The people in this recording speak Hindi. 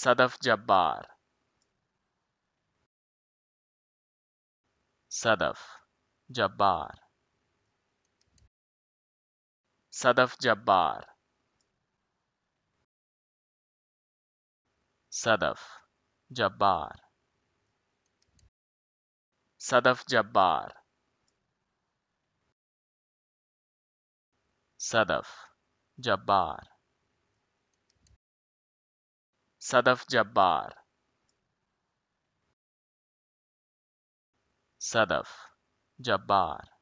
सदफ जब्बार सदफ जब्बार सदफ जब्बार सदफ जब्बार सदफ जब्बार सदफ जब्बार सदफ जब्बार सदफ जब्बार